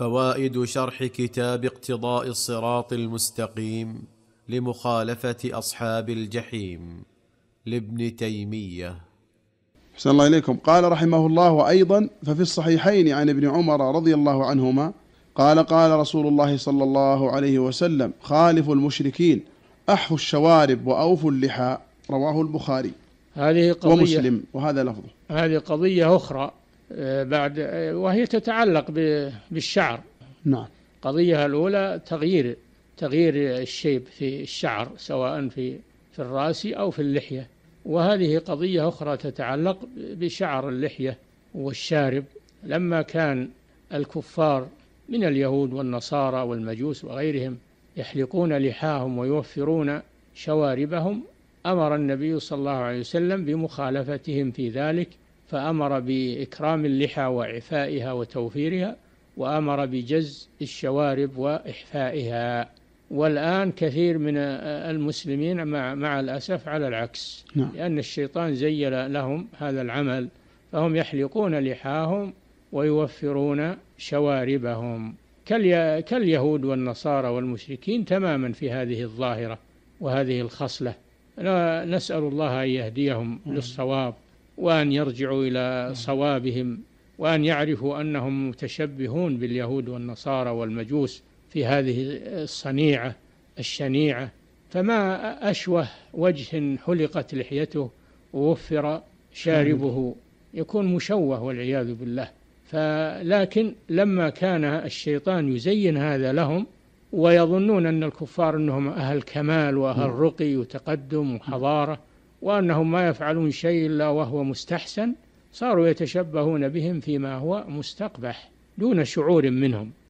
فوائد شرح كتاب اقتضاء الصراط المستقيم لمخالفه اصحاب الجحيم لابن تيميه احسن الله اليكم قال رحمه الله ايضا ففي الصحيحين عن ابن عمر رضي الله عنهما قال قال رسول الله صلى الله عليه وسلم خالف المشركين احفوا الشوارب واوفوا اللحى رواه البخاري هذه قضية ومسلم وهذا لفظه هذه قضية أخرى آه، بعد آه، وهي تتعلق بالشعر نعم قضية الأولى تغيير تغيير الشيب في الشعر سواء في في الرأس أو في اللحية وهذه قضية أخرى تتعلق بشعر اللحية والشارب لما كان الكفار من اليهود والنصارى والمجوس وغيرهم يحلقون لحاهم ويوفرون شواربهم أمر النبي صلى الله عليه وسلم بمخالفتهم في ذلك فأمر بإكرام اللحى وإعفائها وتوفيرها وأمر بجز الشوارب وإحفائها والآن كثير من المسلمين مع, مع الأسف على العكس نعم. لأن الشيطان زين لهم هذا العمل فهم يحلقون لحاهم ويوفرون شواربهم كاليهود والنصارى والمشركين تماما في هذه الظاهرة وهذه الخصلة نسأل الله أن يهديهم للصواب وأن يرجعوا إلى صوابهم وأن يعرفوا أنهم متشبهون باليهود والنصارى والمجوس في هذه الصنيعة الشنيعة فما أشوه وجه حلقت لحيته ووفر شاربه يكون مشوه والعياذ بالله فلكن لما كان الشيطان يزين هذا لهم ويظنون أن الكفار أنهم أهل كمال وأهل رقي وتقدم وحضارة وأنهم ما يفعلون شيء إلا وهو مستحسن صاروا يتشبهون بهم فيما هو مستقبح دون شعور منهم